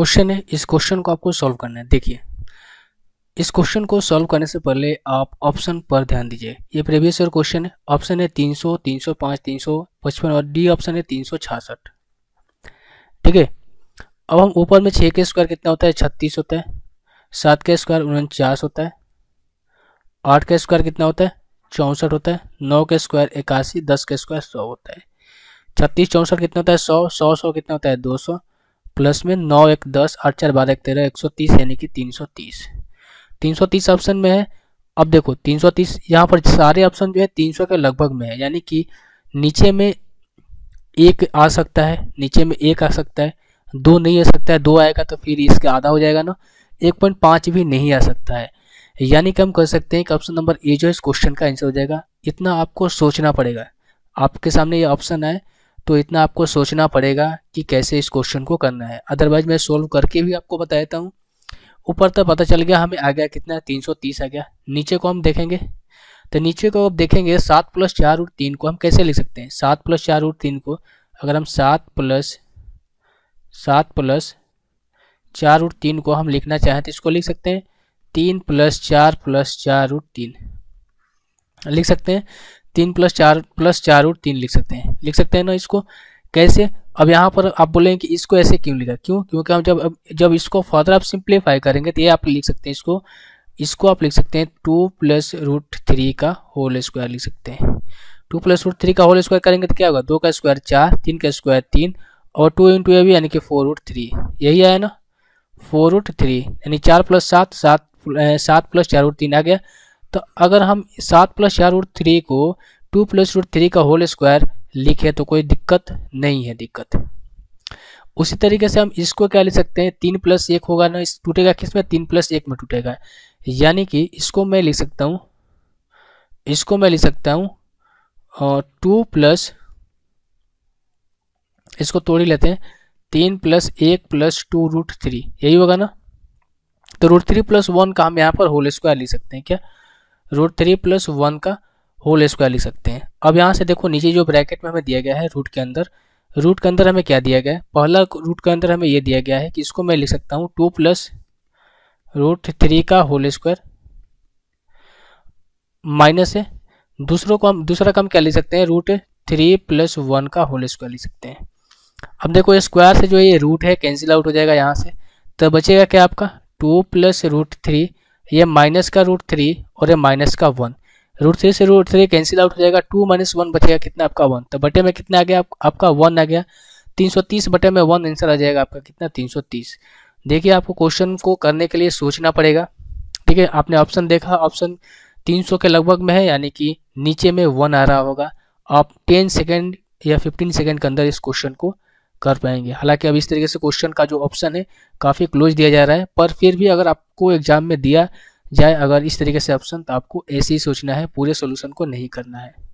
question है इस question को आपको सॉल्व करना है देखिए इस क्वेश्चन को सॉल्व करने से पहले आप ऑप्शन पर ध्यान दीजिए ये प्रीवियस ईयर क्वेश्चन है ऑप्शन है 300, 305, 355 और डी ऑप्शन है 366 ठीक है अब हम ऊपर में छः के स्क्वायर कितना होता है छत्तीस होता है सात का स्क्वायर उनचास होता है आठ का स्क्वायर कितना होता है चौंसठ होता है नौ का स्क्वायर इक्यासी दस का स्क्वायर सौ होता है छत्तीस चौंसठ कितना होता है सौ सौ सौ कितना होता है दो सौ प्लस में नौ एक दस आठ चार बारह एक तेरह एक सौ तीस यानी कि तीन सौ तीस तीन सौ तीस ऑप्शन में है अब देखो तीन सौ तीस यहाँ पर सारे ऑप्शन जो है तीन सौ के लगभग में है यानी कि नीचे में एक आ सकता है नीचे में एक आ सकता है दो नहीं आ सकता है दो आएगा तो फिर इसका आधा हो जाएगा ना एक पॉइंट पाँच भी नहीं आ सकता है यानी कि हम कह सकते हैं कि ऑप्शन नंबर ए जो है इस क्वेश्चन का आंसर हो जाएगा इतना आपको सोचना पड़ेगा आपके सामने ये ऑप्शन है तो इतना आपको सोचना पड़ेगा कि कैसे इस क्वेश्चन को करना है अदरवाइज मैं सोल्व करके भी आपको बता देता हूँ ऊपर तो पता चल गया हमें आ गया कितना तीन सौ तीस आ गया नीचे को हम देखेंगे तो नीचे को आप देखेंगे सात प्लस चार रूट तीन को हम कैसे लिख सकते हैं सात प्लस चार रूट तीन को अगर हम सात प्लस सात प्लस चार रूट तीन को हम लिखना चाहें तो इसको लिख सकते हैं तीन प्लस चार प्लस चार रूट तीन लिख सकते हैं तीन प्लस चार प्लस चार रूट तीन लिख सकते हैं लिख सकते हैं ना इसको कैसे अब यहाँ पर आप बोलेंगे कि इसको ऐसे क्यों लिखा क्यों क्योंकि हम जब जब इसको फर्दर आप सिंप्लीफाई करेंगे तो ये आप लिख सकते हैं इसको इसको आप लिख सकते हैं टू प्लस रूट थ्री का होल स्क्वायर लिख सकते हैं टू प्लस रूट थ्री का होल स्क्वायर करेंगे तो क्या होगा दो का स्क्वायर चार तीन का स्क्वायर तीन और टू इंटू ए भी यानी कि फोर रूट थ्री यही आया ना फोर रूट थ्री यानी चार प्लस सात सात सात प्लस चार रूट तीन आ गया तो अगर हम सात प्लस चार रूट थ्री को टू प्लस रूट थ्री का होल स्क्वायर लिखे तो कोई दिक्कत नहीं है दिक्कत उसी तरीके से हम इसको क्या ले सकते हैं तीन प्लस एक होगा ना इस टूटेगा किस में तीन प्लस एक में टूटेगा यानी कि इसको मैं लिख सकता हूँ इसको मैं लिख सकता हूँ टू प्लस इसको तोड़ ही लेते हैं तीन प्लस एक प्लस टू रूट थ्री यही होगा ना तो रूट थ्री प्लस वन का हम यहाँ पर होल स्क्वायर लिख सकते हैं क्या रूट थ्री प्लस वन का होल स्क्वायर लिख सकते हैं अब यहाँ से देखो नीचे जो ब्रैकेट में हमें दिया गया है रूट के अंदर रूट के अंदर हमें क्या दिया गया है पहला रूट के अंदर हमें यह दिया गया है कि इसको मैं लिख सकता हूँ टू प्लस रूट थ्री का होल स्क्वायर माइनस है दूसरों को हम दूसरा हम क्या लिख सकते हैं रूट थ्री प्लस वन का होल स्क्वायर लिख सकते हैं अब देखो स्क्वायर से जो ये रूट है कैंसिल आउट हो जाएगा यहाँ से तो बचेगा क्या आपका टू प्लस रूट थ्री ये माइनस का रूट थ्री और ये माइनस का वन रूट थ्री से रूट थ्री कैंसिल आउट हो जाएगा टू माइनस वन बचेगा कितना आपका वन तो बटे में कितना आ गया आप, आपका वन आ गया तीन सौ तीस बटे में वन आंसर आ जाएगा आपका कितना तीन सौ तीस देखिए आपको क्वेश्चन को करने के लिए सोचना पड़ेगा ठीक है आपने ऑप्शन देखा ऑप्शन तीन सौ के लगभग में है यानी कि नीचे में वन आ रहा होगा आप टेन सेकेंड या फिफ्टीन सेकेंड के अंदर इस क्वेश्चन को कर पाएंगे हालांकि अब इस तरीके से क्वेश्चन का जो ऑप्शन है काफ़ी क्लोज दिया जा रहा है पर फिर भी अगर आपको एग्जाम में दिया जाए अगर इस तरीके से ऑप्शन तो आपको ऐसे ही सोचना है पूरे सोल्यूशन को नहीं करना है